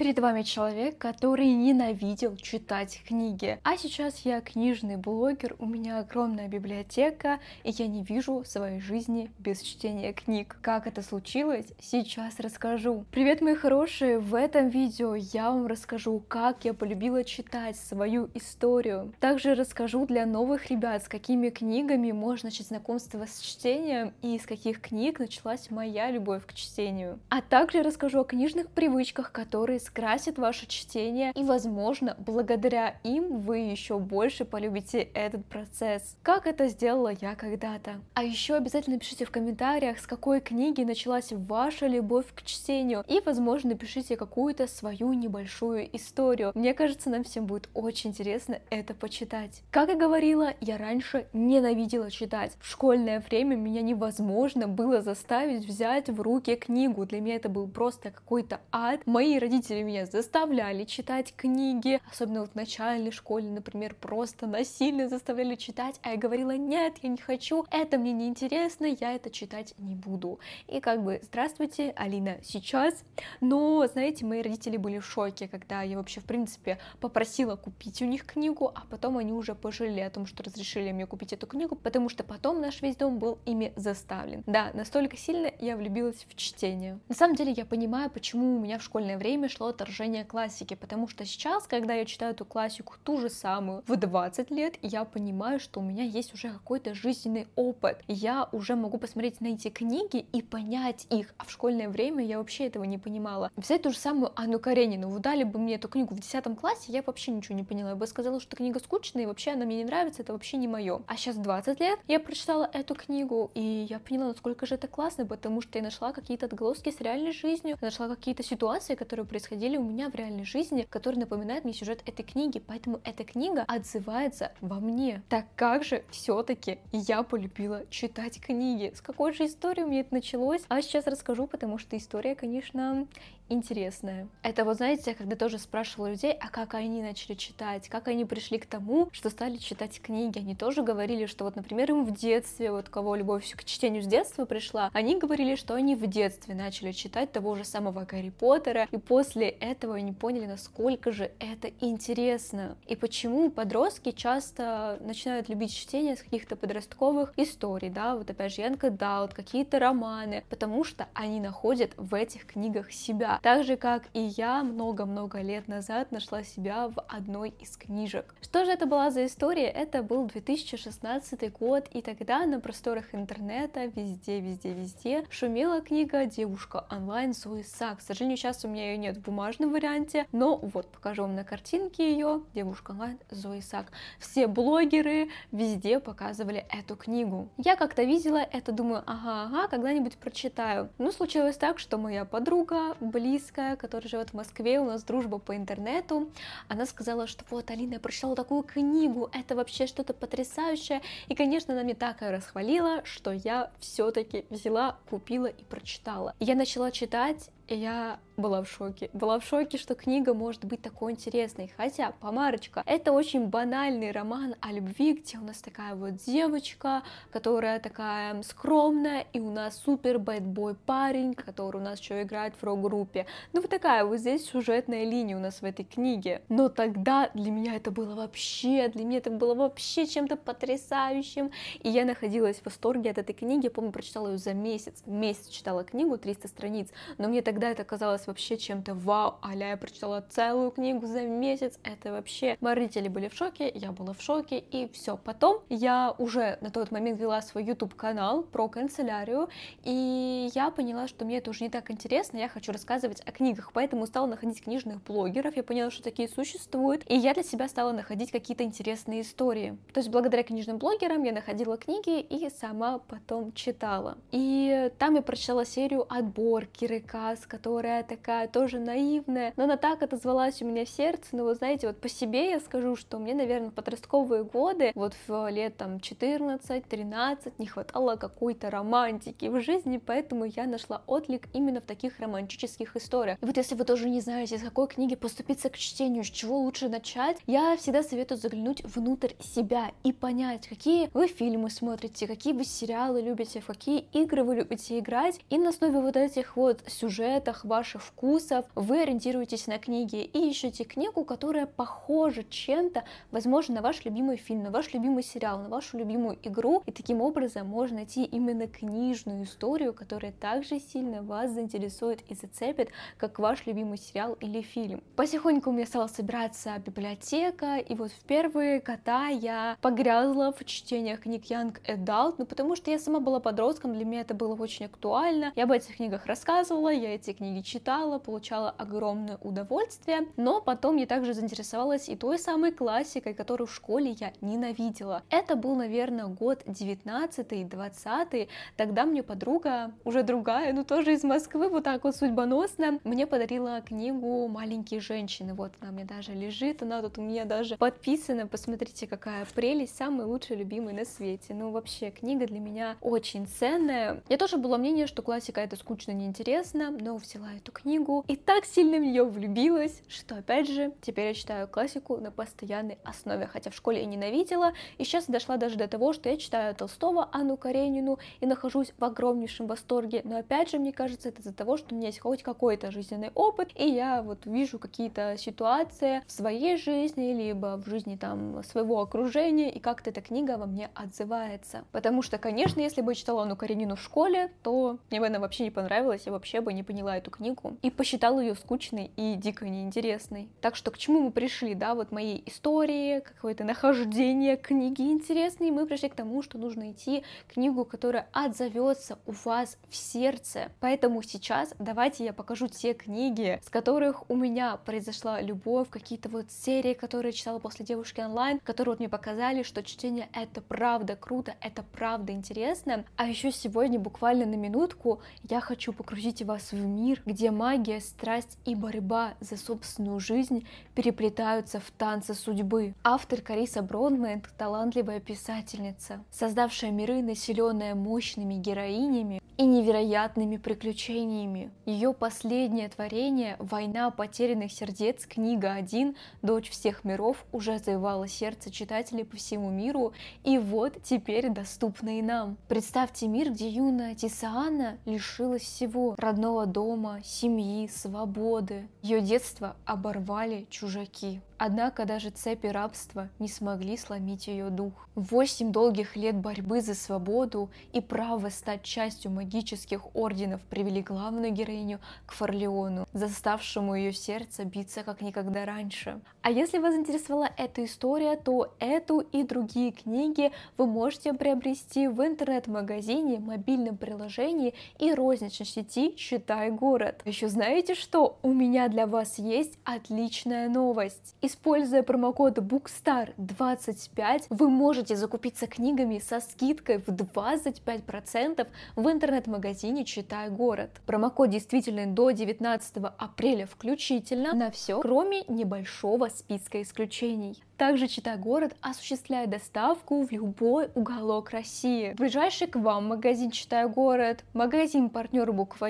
Перед вами человек, который ненавидел читать книги. А сейчас я книжный блогер, у меня огромная библиотека, и я не вижу своей жизни без чтения книг. Как это случилось, сейчас расскажу. Привет, мои хорошие! В этом видео я вам расскажу, как я полюбила читать свою историю. Также расскажу для новых ребят, с какими книгами можно начать знакомство с чтением и из каких книг началась моя любовь к чтению. А также расскажу о книжных привычках, которые скрасит ваше чтение, и, возможно, благодаря им вы еще больше полюбите этот процесс, как это сделала я когда-то. А еще обязательно пишите в комментариях, с какой книги началась ваша любовь к чтению, и, возможно, напишите какую-то свою небольшую историю. Мне кажется, нам всем будет очень интересно это почитать. Как и говорила, я раньше ненавидела читать. В школьное время меня невозможно было заставить взять в руки книгу. Для меня это был просто какой-то ад. Мои родители детстве меня заставляли читать книги, особенно вот в начальной школе, например, просто насильно заставляли читать, а я говорила, нет, я не хочу, это мне не интересно, я это читать не буду. И как бы, здравствуйте, Алина, сейчас. Но, знаете, мои родители были в шоке, когда я вообще, в принципе, попросила купить у них книгу, а потом они уже пожалели о том, что разрешили мне купить эту книгу, потому что потом наш весь дом был ими заставлен. Да, настолько сильно я влюбилась в чтение. На самом деле я понимаю, почему у меня в школьное время шла произошло отторжение классики, потому что сейчас, когда я читаю эту классику, ту же самую, в 20 лет, я понимаю, что у меня есть уже какой-то жизненный опыт. Я уже могу посмотреть на эти книги и понять их, а в школьное время я вообще этого не понимала. Взять ту же самую Анну Каренину, вы бы мне эту книгу в 10 классе, я вообще ничего не поняла, я бы сказала, что книга скучная, и вообще она мне не нравится, это вообще не мое. А сейчас 20 лет, я прочитала эту книгу, и я поняла, насколько же это классно, потому что я нашла какие-то отголоски с реальной жизнью, нашла какие-то ситуации, которые происходили происходили у меня в реальной жизни, которые напоминают мне сюжет этой книги, поэтому эта книга отзывается во мне. Так как же все-таки я полюбила читать книги? С какой же истории у меня это началось? А сейчас расскажу, потому что история, конечно, интересное. Это вот, знаете, я когда тоже спрашивала людей, а как они начали читать, как они пришли к тому, что стали читать книги. Они тоже говорили, что вот, например, им в детстве, вот кого любовь к чтению с детства пришла, они говорили, что они в детстве начали читать того же самого Гарри Поттера, и после этого они поняли, насколько же это интересно. И почему подростки часто начинают любить чтение с каких-то подростковых историй, да, вот опять же Янка Даут, какие-то романы, потому что они находят в этих книгах себя, так же, как и я много-много лет назад нашла себя в одной из книжек. Что же это была за история? Это был 2016 год, и тогда на просторах интернета везде, везде, везде шумела книга «Девушка онлайн» Зои Сак. К сожалению, сейчас у меня ее нет в бумажном варианте, но вот покажу вам на картинке ее «Девушка онлайн» Зои Сак. Все блогеры везде показывали эту книгу. Я как-то видела это, думаю, ага-ага, когда-нибудь прочитаю. Но ну, случилось так, что моя подруга, блин, активистка, которая живет в Москве, у нас дружба по интернету, она сказала, что вот, Алина, я прочитала такую книгу, это вообще что-то потрясающее, и, конечно, она мне так расхвалила, что я все-таки взяла, купила и прочитала. я начала читать, и я была в шоке. Была в шоке, что книга может быть такой интересной. Хотя «Помарочка» — это очень банальный роман о любви, где у нас такая вот девочка, которая такая скромная, и у нас супер бэтбой парень, который у нас еще играет в рок-группе. Ну вот такая вот здесь сюжетная линия у нас в этой книге. Но тогда для меня это было вообще, для меня это было вообще чем-то потрясающим. И я находилась в восторге от этой книги. Я помню, прочитала ее за месяц. Месяц читала книгу, 300 страниц. Но мне тогда Тогда это казалось вообще чем-то вау, аля я прочитала целую книгу за месяц, это вообще... Мои родители были в шоке, я была в шоке, и все. Потом я уже на тот момент вела свой YouTube-канал про канцелярию, и я поняла, что мне это уже не так интересно, я хочу рассказывать о книгах, поэтому стала находить книжных блогеров, я поняла, что такие существуют, и я для себя стала находить какие-то интересные истории. То есть благодаря книжным блогерам я находила книги и сама потом читала. И там я прочитала серию отбор, Киры кирикас, которая такая тоже наивная, но она так отозвалась у меня в сердце, но ну, вы знаете, вот по себе я скажу, что мне, наверное, подростковые годы, вот в э, лет там 14-13 не хватало какой-то романтики в жизни, поэтому я нашла отклик именно в таких романтических историях. И вот если вы тоже не знаете, из какой книги поступиться к чтению, с чего лучше начать, я всегда советую заглянуть внутрь себя и понять, какие вы фильмы смотрите, какие вы сериалы любите, в какие игры вы любите играть, и на основе вот этих вот сюжетов, предметах, ваших вкусов. Вы ориентируетесь на книги и ищете книгу, которая похожа чем-то, возможно, на ваш любимый фильм, на ваш любимый сериал, на вашу любимую игру. И таким образом можно найти именно книжную историю, которая также сильно вас заинтересует и зацепит, как ваш любимый сериал или фильм. Потихоньку у меня стала собираться библиотека, и вот в первые кота я погрязла в чтениях книг Young Adult, ну потому что я сама была подростком, для меня это было очень актуально, я об этих книгах рассказывала, я эти книги читала, получала огромное удовольствие, но потом я также заинтересовалась и той самой классикой, которую в школе я ненавидела. Это был, наверное, год 19-20, тогда мне подруга, уже другая, но тоже из Москвы, вот так вот судьбоносно, мне подарила книгу «Маленькие женщины», вот она мне даже лежит, она тут у меня даже подписана, посмотрите, какая прелесть, самый лучший любимый на свете. Ну, вообще, книга для меня очень ценная. Я тоже было мнение, что классика это скучно, неинтересно, но давно взяла эту книгу и так сильно в нее влюбилась, что опять же, теперь я читаю классику на постоянной основе, хотя в школе я ненавидела, и сейчас дошла даже до того, что я читаю Толстого, Анну Каренину и нахожусь в огромнейшем восторге, но опять же, мне кажется, это из-за того, что у меня есть хоть какой-то жизненный опыт, и я вот вижу какие-то ситуации в своей жизни, либо в жизни там своего окружения, и как-то эта книга во мне отзывается. Потому что, конечно, если бы я читала Анну Каренину в школе, то мне бы она вообще не понравилась, я вообще бы не поняла, поняла эту книгу и посчитала ее скучной и дико неинтересной. Так что к чему мы пришли, да, вот моей истории, какое-то нахождение книги интересной, мы пришли к тому, что нужно идти книгу, которая отзовется у вас в сердце. Поэтому сейчас давайте я покажу те книги, с которых у меня произошла любовь, какие-то вот серии, которые я читала после девушки онлайн, которые вот мне показали, что чтение это правда круто, это правда интересно. А еще сегодня буквально на минутку я хочу погрузить вас в мир, где магия, страсть и борьба за собственную жизнь переплетаются в танце судьбы. Автор Кариса Бронмент – талантливая писательница, создавшая миры, населенные мощными героинями и невероятными приключениями. Ее последнее творение «Война потерянных сердец», книга 1, «Дочь всех миров» уже завоевала сердце читателей по всему миру и вот теперь доступна и нам. Представьте мир, где юная Тисаана лишилась всего – родного дома, дома, семьи, свободы. Ее детство оборвали чужаки. Однако даже цепи рабства не смогли сломить ее дух. Восемь долгих лет борьбы за свободу и право стать частью магических орденов привели главную героиню к Форлеону, заставшему ее сердце биться как никогда раньше. А если вас интересовала эта история, то эту и другие книги вы можете приобрести в интернет-магазине, мобильном приложении и розничной сети «Читай город». Еще знаете что? У меня для вас есть отличная новость. Используя промокод BOOKSTAR25, вы можете закупиться книгами со скидкой в 25% в интернет-магазине «Читай город». Промокод действительный до 19 апреля включительно на все, кроме небольшого списка исключений. Также Читай город осуществляет доставку в любой уголок России. Ближайший к вам магазин Читай город, магазин партнер буква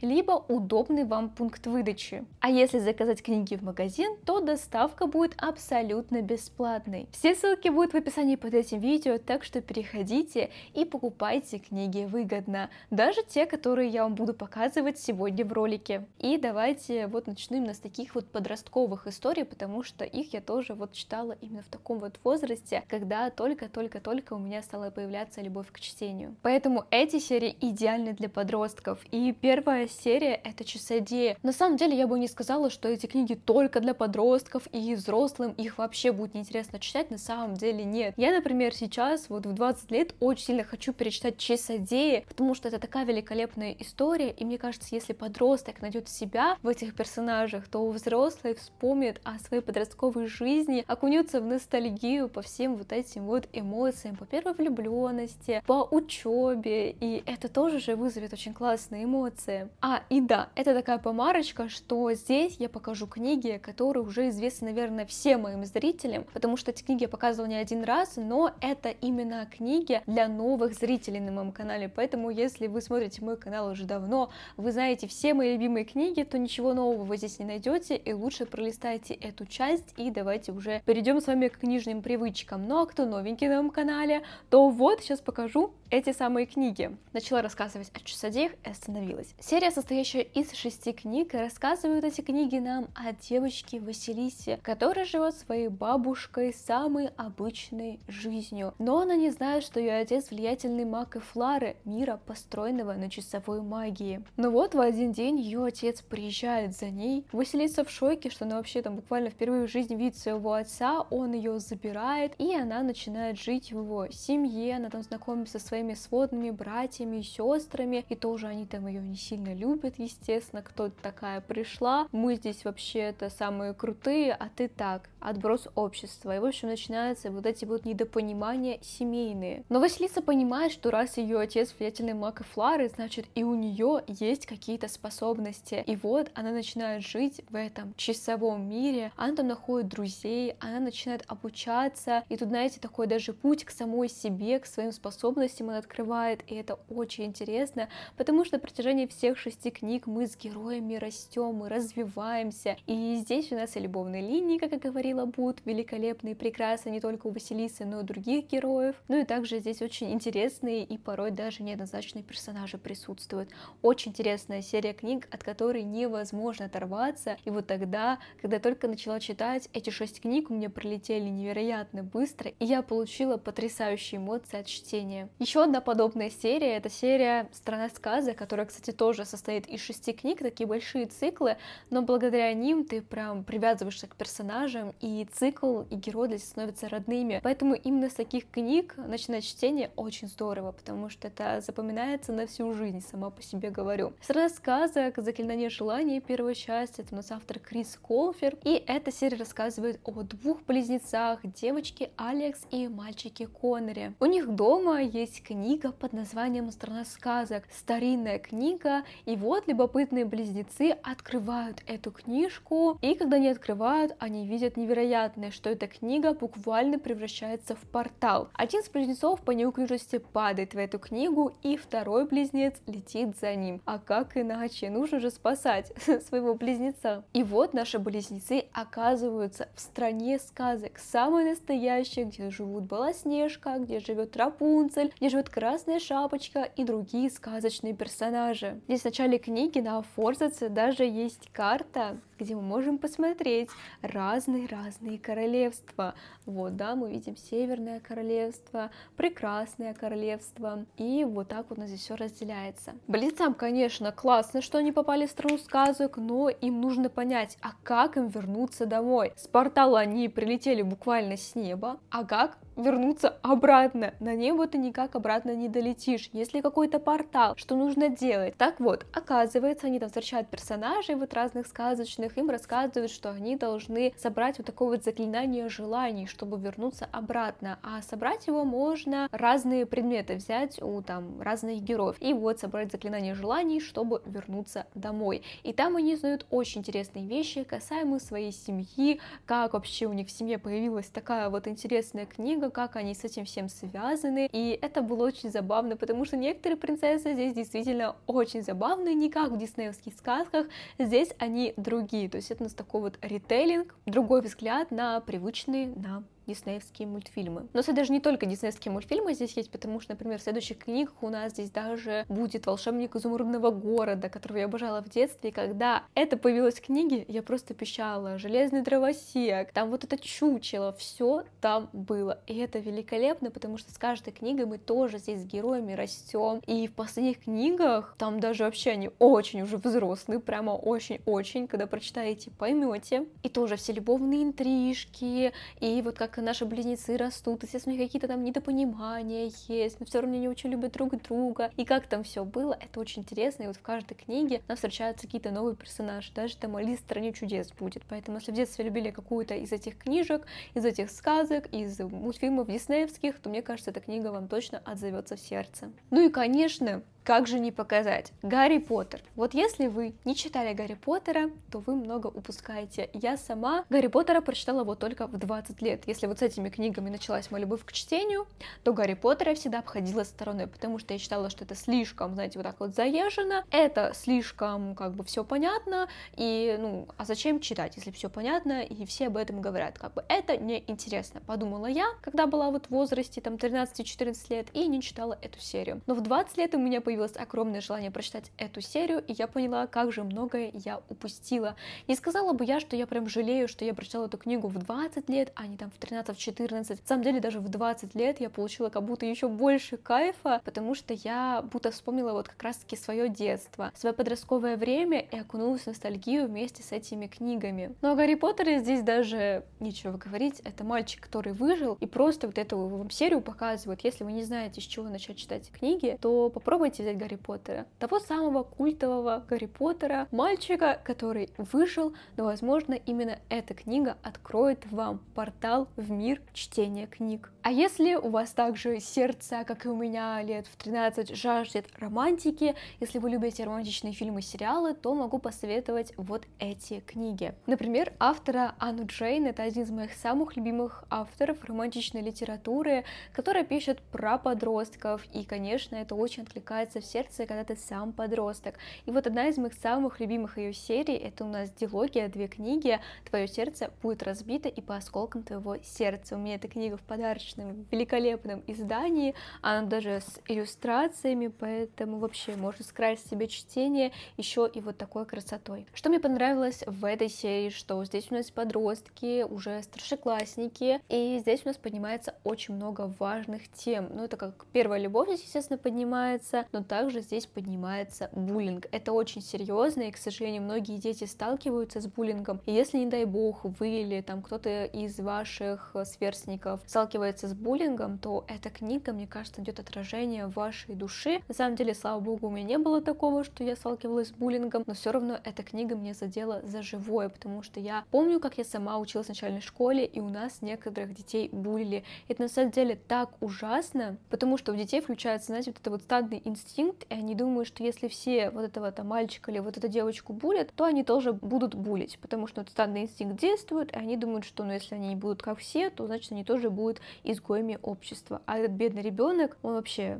либо удобный вам пункт выдачи. А если заказать книги в магазин, то доставка будет абсолютно бесплатной. Все ссылки будут в описании под этим видео, так что переходите и покупайте книги выгодно, даже те, которые я вам буду показывать сегодня в ролике. И давайте вот начнем с таких вот подростковых историй, потому что их я тоже вот читала стала именно в таком вот возрасте, когда только-только-только у меня стала появляться любовь к чтению. Поэтому эти серии идеальны для подростков. И первая серия — это «Часодея». На самом деле я бы не сказала, что эти книги только для подростков, и взрослым их вообще будет неинтересно читать, на самом деле нет. Я, например, сейчас, вот в 20 лет, очень сильно хочу перечитать «Часодеи», потому что это такая великолепная история, и мне кажется, если подросток найдет себя в этих персонажах, то взрослый вспомнит о своей подростковой жизни, о какой окунется в ностальгию по всем вот этим вот эмоциям, по первой влюбленности, по учебе, и это тоже же вызовет очень классные эмоции. А, и да, это такая помарочка, что здесь я покажу книги, которые уже известны, наверное, всем моим зрителям, потому что эти книги я показывала не один раз, но это именно книги для новых зрителей на моем канале, поэтому если вы смотрите мой канал уже давно, вы знаете все мои любимые книги, то ничего нового вы здесь не найдете, и лучше пролистайте эту часть и давайте уже перейдем перейдем с вами к книжным привычкам. Ну а кто новенький на моем канале, то вот сейчас покажу эти самые книги. Начала рассказывать о часодеях и остановилась. Серия, состоящая из шести книг, рассказывают эти книги нам о девочке Василисе, которая живет своей бабушкой самой обычной жизнью. Но она не знает, что ее отец влиятельный маг и флары мира, построенного на часовой магии. Но вот в один день ее отец приезжает за ней. Василиса в шоке, что она вообще там буквально впервые в жизни видит своего отца, отца, он ее забирает, и она начинает жить в его семье, она там знакомится со своими сводными братьями и сестрами, и тоже они там ее не сильно любят, естественно, кто-то такая пришла, мы здесь вообще-то самые крутые, а ты так, отброс общества. И, в общем, начинаются вот эти вот недопонимания семейные. Но Василиса понимает, что раз ее отец влиятельный маг и флары, значит и у нее есть какие-то способности. И вот она начинает жить в этом часовом мире, она там находит друзей, она начинает обучаться, и тут, знаете, такой даже путь к самой себе, к своим способностям она открывает, и это очень интересно, потому что на протяжении всех шести книг мы с героями растем, мы развиваемся, и здесь у нас и любовные линии, как я говорила, творила Буд, великолепные прекрасы не только у Василисы, но и у других героев. Ну и также здесь очень интересные и порой даже неоднозначные персонажи присутствуют. Очень интересная серия книг, от которой невозможно оторваться. И вот тогда, когда только начала читать, эти шесть книг у меня пролетели невероятно быстро, и я получила потрясающие эмоции от чтения. Еще одна подобная серия — это серия «Страна сказок», которая, кстати, тоже состоит из шести книг, такие большие циклы, но благодаря ним ты прям привязываешься к персонажам и цикл, и герой для них становятся родными. Поэтому именно с таких книг начинать чтение очень здорово, потому что это запоминается на всю жизнь, сама по себе говорю. С рассказок «Заклинание желаний. Первое счастье» это у нас автор Крис Колфер, и эта серия рассказывает о двух близнецах, девочке Алекс и мальчике Коннере. У них дома есть книга под названием «Страна сказок», старинная книга, и вот любопытные близнецы открывают эту книжку, и когда они открывают, они видят невероятные невероятное, что эта книга буквально превращается в портал. Один из близнецов по неуклюжести падает в эту книгу, и второй близнец летит за ним. А как иначе? Нужно же спасать своего близнеца. И вот наши близнецы оказываются в стране сказок, самой настоящей, где живут Белоснежка, где живет Рапунцель, где живет Красная Шапочка и другие сказочные персонажи. Здесь в начале книги на Форзаце даже есть карта, где мы можем посмотреть разные разные королевства. Вот, да, мы видим Северное королевство, Прекрасное королевство. И вот так вот у нас здесь все разделяется. Близнецам, конечно, классно, что они попали в страну сказок, но им нужно понять, а как им вернуться домой? С портала они прилетели буквально с неба, а как вернуться обратно. На небо ты никак обратно не долетишь. Если какой-то портал, что нужно делать? Так вот, оказывается, они там встречают персонажей вот разных сказочных, им рассказывают, что они должны собрать вот такое вот заклинание желаний, чтобы вернуться обратно. А собрать его можно разные предметы взять у там разных героев. И вот собрать заклинание желаний, чтобы вернуться домой. И там они знают очень интересные вещи касаемые своей семьи, как вообще у них в семье появилась такая вот интересная книга, сторону, как они с этим всем связаны. И это было очень забавно, потому что некоторые принцессы здесь действительно очень забавные, не как в диснеевских сказках, здесь они другие. То есть это у нас такой вот ритейлинг, другой взгляд на привычные нам диснеевские мультфильмы. Но это даже не только диснеевские мультфильмы здесь есть, потому что, например, в следующих книгах у нас здесь даже будет «Волшебник изумрудного города», которого я обожала в детстве, и когда это появилось в книге, я просто пищала «Железный дровосек», там вот это чучело, все там было. И это великолепно, потому что с каждой книгой мы тоже здесь с героями растем. И в последних книгах там даже вообще они очень уже взрослые, прямо очень-очень, когда прочитаете, поймете. И тоже все любовные интрижки, и вот как наши близнецы растут, естественно, какие-то там недопонимания есть, но все равно они очень любят друг друга. И как там все было, это очень интересно. И вот в каждой книге нам встречаются какие-то новые персонажи. Даже там Алис в стране чудес будет. Поэтому, если в детстве любили какую-то из этих книжек, из этих сказок, из мультфильмов диснеевских, то мне кажется, эта книга вам точно отзовется в сердце. Ну и, конечно, как же не показать? Гарри Поттер. Вот если вы не читали Гарри Поттера, то вы много упускаете. Я сама Гарри Поттера прочитала вот только в 20 лет. Если вот с этими книгами началась моя любовь к чтению, то Гарри Поттера всегда обходила стороной, потому что я считала, что это слишком, знаете, вот так вот заезжено, это слишком как бы все понятно, и ну, а зачем читать, если все понятно, и все об этом говорят, как бы это неинтересно, подумала я, когда была вот в возрасте там 13-14 лет, и не читала эту серию. Но в 20 лет у меня появилась появилось огромное желание прочитать эту серию, и я поняла, как же многое я упустила. Не сказала бы я, что я прям жалею, что я прочитала эту книгу в 20 лет, а не там в 13-14. На самом деле, даже в 20 лет я получила как будто еще больше кайфа, потому что я будто вспомнила вот как раз-таки свое детство, свое подростковое время и окунулась в ностальгию вместе с этими книгами. Но о Гарри Поттере здесь даже нечего говорить, это мальчик, который выжил, и просто вот эту вам серию показывают. Если вы не знаете, с чего начать читать книги, то попробуйте взять Гарри Поттера. Того самого культового Гарри Поттера, мальчика, который вышел, но, возможно, именно эта книга откроет вам портал в мир чтения книг. А если у вас также сердце, как и у меня лет в 13, жаждет романтики, если вы любите романтичные фильмы и сериалы, то могу посоветовать вот эти книги. Например, автора Анну Джейн, это один из моих самых любимых авторов романтичной литературы, которая пишет про подростков, и, конечно, это очень откликается в сердце, когда ты сам подросток. И вот одна из моих самых любимых ее серий, это у нас дилогия, две книги «Твое сердце будет разбито и по осколкам твоего сердца». У меня эта книга в подарочном великолепном издании, она даже с иллюстрациями, поэтому вообще можно скрасть себе чтение еще и вот такой красотой. Что мне понравилось в этой серии, что здесь у нас подростки, уже старшеклассники, и здесь у нас поднимается очень много важных тем. Ну, это как первая любовь здесь, естественно, поднимается, но но также здесь поднимается буллинг. Это очень серьезно, и, к сожалению, многие дети сталкиваются с буллингом. И если, не дай бог, вы или там кто-то из ваших э, сверстников сталкивается с буллингом, то эта книга, мне кажется, идет отражение вашей души. На самом деле, слава богу, у меня не было такого, что я сталкивалась с буллингом, но все равно эта книга мне задела за живое, потому что я помню, как я сама училась в начальной школе, и у нас некоторых детей булили. Это на самом деле так ужасно, потому что у детей включается, знаете, вот это вот стадный инстинкт инстинкт, и они думают, что если все вот этого там мальчика или вот эту девочку булят, то они тоже будут булить, потому что этот стадный инстинкт действует, и они думают, что ну, если они не будут как все, то значит они тоже будут изгоями общества. А этот бедный ребенок, он вообще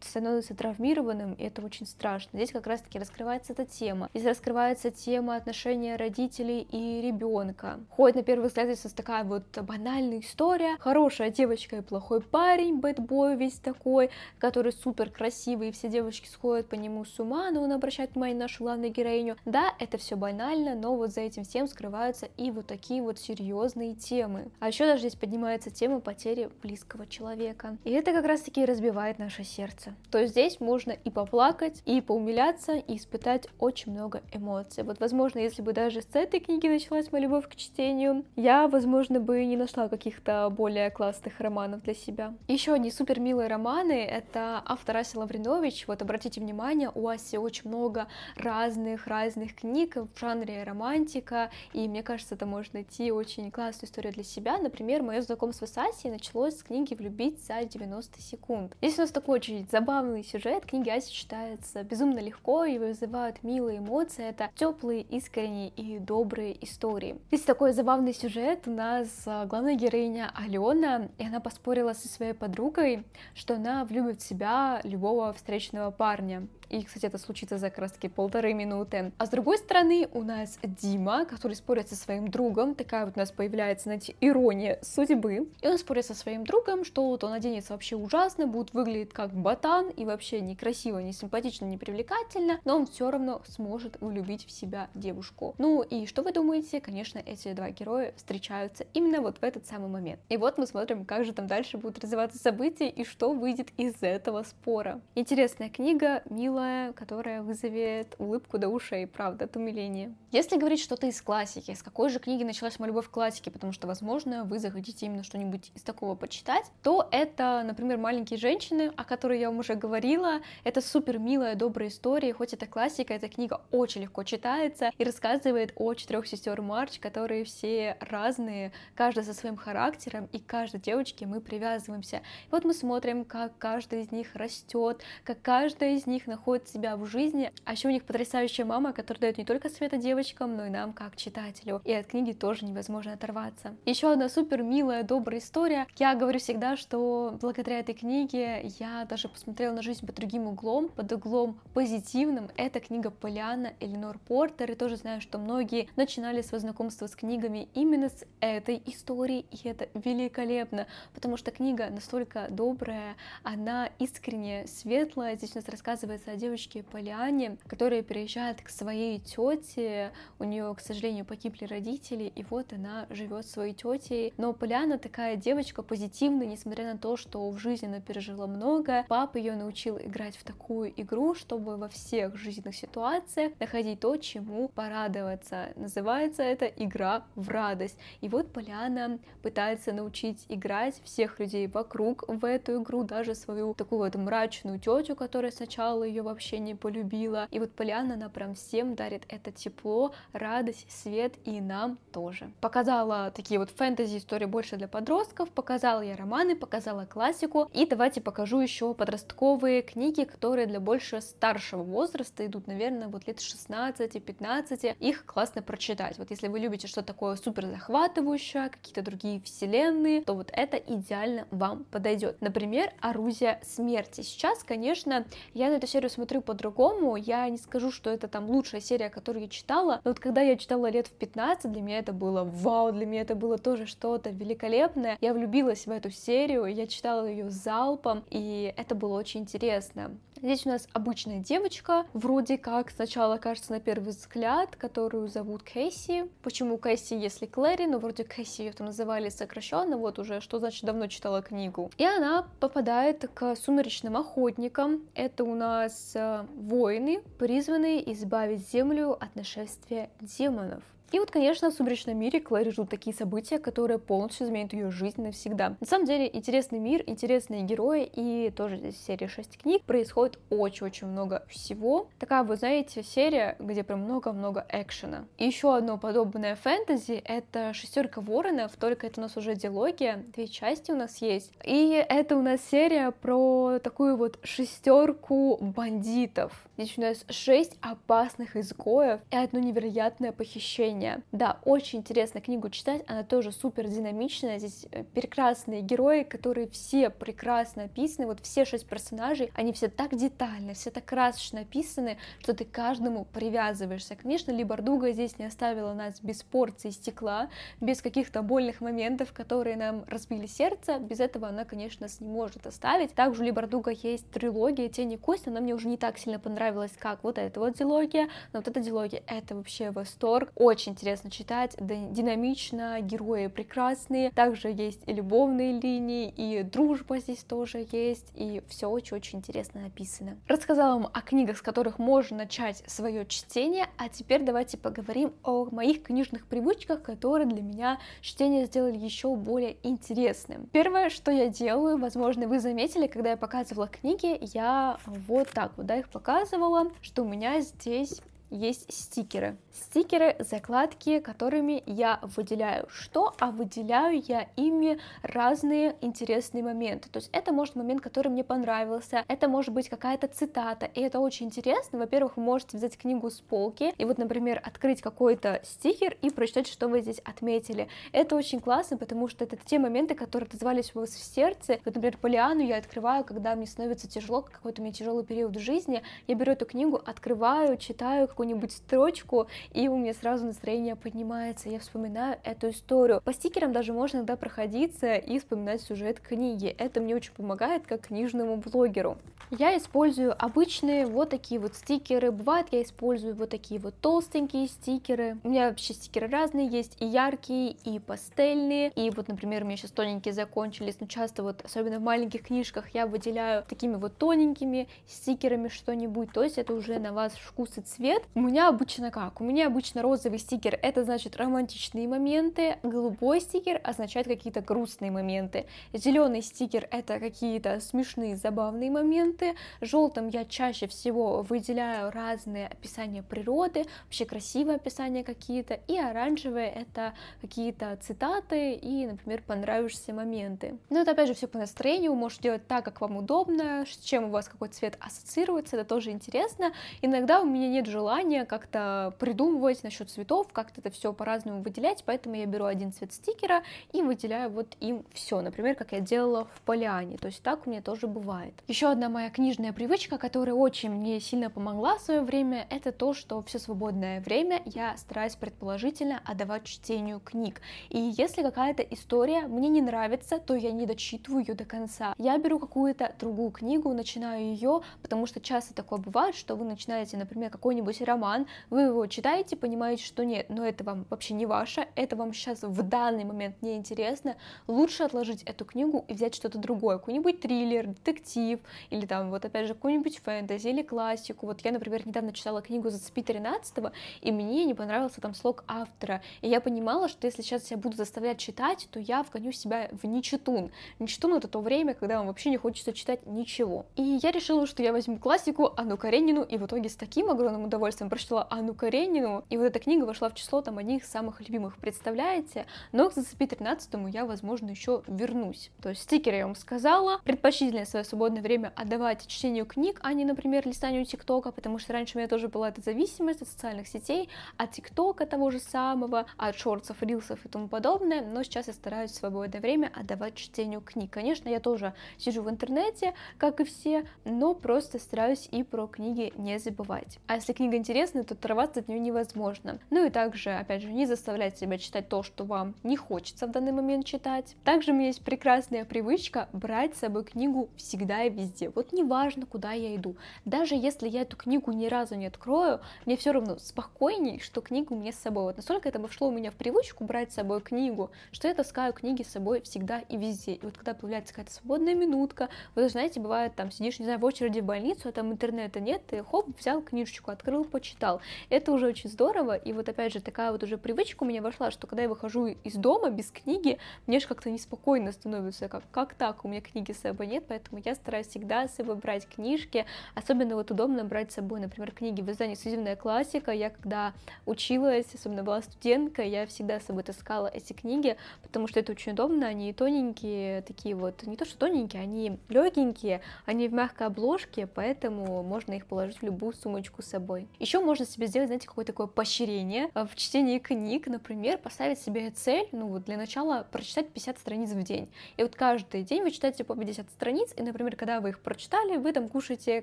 становится травмированным, и это очень страшно. Здесь как раз-таки раскрывается эта тема. Здесь раскрывается тема отношения родителей и ребенка. Хоть на первый взгляд здесь такая вот банальная история, хорошая девочка и плохой парень, бэтбой весь такой, который супер красивый, красивый, и все девочки сходят по нему с ума, но он обращает внимание на нашу главную героиню. Да, это все банально, но вот за этим всем скрываются и вот такие вот серьезные темы. А еще даже здесь поднимается тема потери близкого человека. И это как раз таки разбивает наше сердце. То есть здесь можно и поплакать, и поумиляться, и испытать очень много эмоций. Вот, возможно, если бы даже с этой книги началась моя любовь к чтению, я, возможно, бы не нашла каких-то более классных романов для себя. Еще одни супер милые романы — это автора Аси Рабинович, вот обратите внимание, у Аси очень много разных-разных книг в жанре романтика, и мне кажется, это может найти очень классную историю для себя. Например, мое знакомство с Асей началось с книги «Влюбить за 90 секунд». Здесь у нас такой очень забавный сюжет, книги Аси читаются безумно легко и вызывают милые эмоции, это теплые, искренние и добрые истории. Здесь такой забавный сюжет, у нас э, главная героиня Алена, и она поспорила со своей подругой, что она влюбит в себя любого встречного парня. И, кстати, это случится за как раз-таки полторы минуты. А с другой стороны у нас Дима, который спорит со своим другом. Такая вот у нас появляется, знаете, ирония судьбы. И он спорит со своим другом, что вот он оденется вообще ужасно, будет выглядеть как ботан и вообще некрасиво, не симпатично, не привлекательно, но он все равно сможет влюбить в себя девушку. Ну и что вы думаете? Конечно, эти два героя встречаются именно вот в этот самый момент. И вот мы смотрим, как же там дальше будут развиваться события и что выйдет из этого спора. Интересная книга, мило милое, которое вызовет улыбку до ушей, правда, от умиления. Если говорить что-то из классики, с какой же книги началась моя любовь к классике, потому что, возможно, вы захотите именно что-нибудь из такого почитать, то это, например, «Маленькие женщины», о которой я вам уже говорила. Это супер милая, добрая история, хоть это классика, эта книга очень легко читается и рассказывает о четырех сестер Марч, которые все разные, каждая со своим характером, и к каждой девочке мы привязываемся. И вот мы смотрим, как каждая из них растет, как каждая из них находится находят себя в жизни. А еще у них потрясающая мама, которая дает не только совета девочкам, но и нам, как читателю. И от книги тоже невозможно оторваться. Еще одна супер милая, добрая история. Я говорю всегда, что благодаря этой книге я даже посмотрела на жизнь под другим углом, под углом позитивным. Это книга Поляна Эленор Портер. И тоже знаю, что многие начинали свое знакомство с книгами именно с этой истории, И это великолепно, потому что книга настолько добрая, она искренне светлая. Здесь у нас рассказывается о девочке Полиане, которая переезжает к своей тете. У нее, к сожалению, погибли родители, и вот она живет своей тетей. Но Полиана такая девочка позитивная, несмотря на то, что в жизни она пережила много. Папа ее научил играть в такую игру, чтобы во всех жизненных ситуациях находить то, чему порадоваться. Называется это игра в радость. И вот Поляна пытается научить играть всех людей вокруг в эту игру, даже свою такую вот мрачную тетю, которая сначала ее вообще не полюбила. И вот Полиана, она прям всем дарит это тепло, радость, свет и нам тоже. Показала такие вот фэнтези истории больше для подростков, показала я романы, показала классику. И давайте покажу еще подростковые книги, которые для больше старшего возраста идут, наверное, вот лет 16-15. Их классно прочитать. Вот если вы любите что-то такое супер захватывающее, какие-то другие вселенные, то вот это идеально вам подойдет. Например, «Орудие смерти». Сейчас, конечно, я на эту серию смотрю по-другому. Я не скажу, что это там лучшая серия, которую я читала. Но вот когда я читала лет в 15, для меня это было вау, для меня это было тоже что-то великолепное. Я влюбилась в эту серию, я читала ее залпом, и это было очень интересно. Здесь у нас обычная девочка, вроде как сначала кажется на первый взгляд, которую зовут Кэсси. Почему Кэсси, если Клэри, но ну, вроде Кэсси ее там называли сокращенно, вот уже, что значит давно читала книгу. И она попадает к сумеречным охотникам. Это у нас э, воины, призванные избавить землю от нашествия демонов. И вот, конечно, в «Сумеречном мире» Клэри ждут такие события, которые полностью изменят ее жизнь навсегда. На самом деле, интересный мир, интересные герои, и тоже здесь серия 6 книг происходит очень-очень много всего. Такая, вы знаете, серия, где прям много-много экшена. И еще одно подобное фэнтези — это «Шестерка воронов», только это у нас уже диалогия, две части у нас есть. И это у нас серия про такую вот шестерку бандитов я начинаю с 6 опасных изгоев и одно невероятное похищение. Да, очень интересно книгу читать, она тоже супер динамичная, здесь э, прекрасные герои, которые все прекрасно описаны, вот все шесть персонажей, они все так детально, все так красочно описаны, что ты каждому привязываешься. Конечно, ли Бардуга здесь не оставила нас без порции стекла, без каких-то больных моментов, которые нам разбили сердце, без этого она, конечно, нас не может оставить. Также у Ли Бардуга есть трилогия «Тени кости", она мне уже не так сильно понравилась, понравилось, как вот это вот дилогия, но вот эта дилогия, это вообще восторг, очень интересно читать, динамично, герои прекрасные, также есть и любовные линии, и дружба здесь тоже есть, и все очень-очень интересно написано. Рассказала вам о книгах, с которых можно начать свое чтение, а теперь давайте поговорим о моих книжных привычках, которые для меня чтение сделали еще более интересным. Первое, что я делаю, возможно, вы заметили, когда я показывала книги, я вот так вот, да, их показываю, чувствовала, что у меня здесь есть стикеры. Стикеры — закладки, которыми я выделяю что, а выделяю я ими разные интересные моменты. То есть это может момент, который мне понравился, это может быть какая-то цитата, и это очень интересно. Во-первых, вы можете взять книгу с полки и вот, например, открыть какой-то стикер и прочитать, что вы здесь отметили. Это очень классно, потому что это те моменты, которые отозвались у вас в сердце. Вот, например, Полиану я открываю, когда мне становится тяжело, какой-то у меня тяжелый период в жизни, я беру эту книгу, открываю, читаю, какую-нибудь строчку, и у меня сразу настроение поднимается, я вспоминаю эту историю. По стикерам даже можно иногда проходиться и вспоминать сюжет книги. Это мне очень помогает как книжному блогеру. Я использую обычные вот такие вот стикеры. Бывает, я использую вот такие вот толстенькие стикеры. У меня вообще стикеры разные, есть и яркие, и пастельные. И вот, например, у меня сейчас тоненькие закончились, но часто вот, особенно в маленьких книжках, я выделяю такими вот тоненькими стикерами что-нибудь. То есть это уже на вас вкус и цвет. У меня обычно как? У меня обычно розовый стикер — это значит романтичные моменты, голубой стикер означает какие-то грустные моменты, зеленый стикер — это какие-то смешные, забавные моменты, желтым я чаще всего выделяю разные описания природы, вообще красивые описания какие-то, и оранжевые — это какие-то цитаты и, например, понравившиеся моменты. Но это, опять же, все по настроению, можете делать так, как вам удобно, с чем у вас какой цвет ассоциируется, это тоже интересно. Иногда у меня нет желания названия, как-то придумывать насчет цветов, как-то это все по-разному выделять, поэтому я беру один цвет стикера и выделяю вот им все, например, как я делала в Поляне, то есть так у меня тоже бывает. Еще одна моя книжная привычка, которая очень мне сильно помогла в свое время, это то, что все свободное время я стараюсь предположительно отдавать чтению книг, и если какая-то история мне не нравится, то я не дочитываю ее до конца. Я беру какую-то другую книгу, начинаю ее, потому что часто такое бывает, что вы начинаете, например, какой-нибудь роман, вы его читаете, понимаете, что нет, но это вам вообще не ваше, это вам сейчас в данный момент не интересно, лучше отложить эту книгу и взять что-то другое, какой-нибудь триллер, детектив, или там вот опять же какой нибудь фэнтези или классику. Вот я, например, недавно читала книгу «Зацепи 13 и мне не понравился там слог автора, и я понимала, что если сейчас я буду заставлять читать, то я вгоню себя в нечитун. Нечитун — это то время, когда вам вообще не хочется читать ничего. И я решила, что я возьму классику Анну Каренину, и в итоге с таким огромным удовольствием удовольствием прочитала Анну Каренину, и вот эта книга вошла в число там одних из самых любимых, представляете? Но к зацепи 13 я, возможно, еще вернусь. То есть стикер я вам сказала, предпочтительное свое свободное время отдавать чтению книг, а не, например, листанию ТикТока, потому что раньше у меня тоже была эта зависимость от социальных сетей, от ТикТока того же самого, от шортсов, рилсов и тому подобное, но сейчас я стараюсь свободное время отдавать чтению книг. Конечно, я тоже сижу в интернете, как и все, но просто стараюсь и про книги не забывать. А если книга интересна, интересно, то оторваться от нее невозможно. Ну и также, опять же, не заставлять себя читать то, что вам не хочется в данный момент читать. Также у меня есть прекрасная привычка брать с собой книгу всегда и везде. Вот неважно, куда я иду. Даже если я эту книгу ни разу не открою, мне все равно спокойней, что книгу у меня с собой. Вот настолько это вошло у меня в привычку брать с собой книгу, что я таскаю книги с собой всегда и везде. И вот когда появляется какая-то свободная минутка, вы знаете, бывает там сидишь, не знаю, в очереди в больницу, а там интернета нет, и хоп, взял книжечку, открыл, почитал почитал. Это уже очень здорово, и вот опять же такая вот уже привычка у меня вошла, что когда я выхожу из дома без книги, мне же как-то неспокойно становится, как, как так, у меня книги с собой нет, поэтому я стараюсь всегда с собой брать книжки, особенно вот удобно брать с собой, например, книги в издании «Судебная классика», я когда училась, особенно была студенткой, я всегда с собой таскала эти книги, потому что это очень удобно, они тоненькие, такие вот, не то что тоненькие, они легенькие, они в мягкой обложке, поэтому можно их положить в любую сумочку с собой. Еще можно себе сделать, знаете, какое-то такое поощрение э, в чтении книг, например, поставить себе цель, ну вот для начала прочитать 50 страниц в день. И вот каждый день вы читаете по 50 страниц, и, например, когда вы их прочитали, вы там кушаете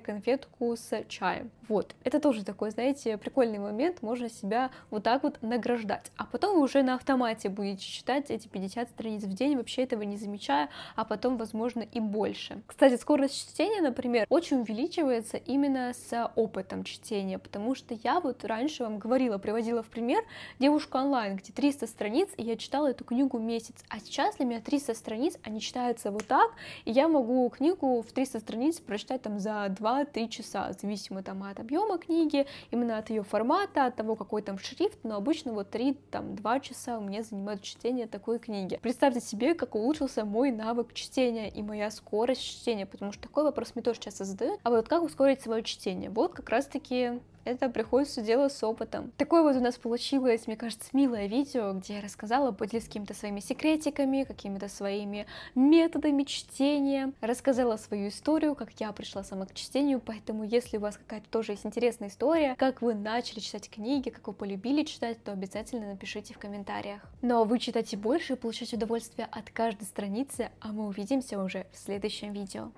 конфетку с чаем. Вот, это тоже такой, знаете, прикольный момент, можно себя вот так вот награждать. А потом вы уже на автомате будете читать эти 50 страниц в день, вообще этого не замечая, а потом, возможно, и больше. Кстати, скорость чтения, например, очень увеличивается именно с опытом чтения, потому потому что я вот раньше вам говорила, приводила в пример «Девушка онлайн», где 300 страниц, и я читала эту книгу месяц, а сейчас для меня 300 страниц, они читаются вот так, и я могу книгу в 300 страниц прочитать там за 2-3 часа, зависимо там от объема книги, именно от ее формата, от того, какой там шрифт, но обычно вот 3-2 часа у меня занимает чтение такой книги. Представьте себе, как улучшился мой навык чтения и моя скорость чтения, потому что такой вопрос мне тоже часто задают, а вот как ускорить свое чтение? Вот как раз-таки это приходится делать с опытом. Такое вот у нас получилось, мне кажется, милое видео, где я рассказала, поделилась какими-то своими секретиками, какими-то своими методами чтения, рассказала свою историю, как я пришла сама к чтению, поэтому если у вас какая-то тоже есть интересная история, как вы начали читать книги, как вы полюбили читать, то обязательно напишите в комментариях. Ну а вы читайте больше и получайте удовольствие от каждой страницы, а мы увидимся уже в следующем видео.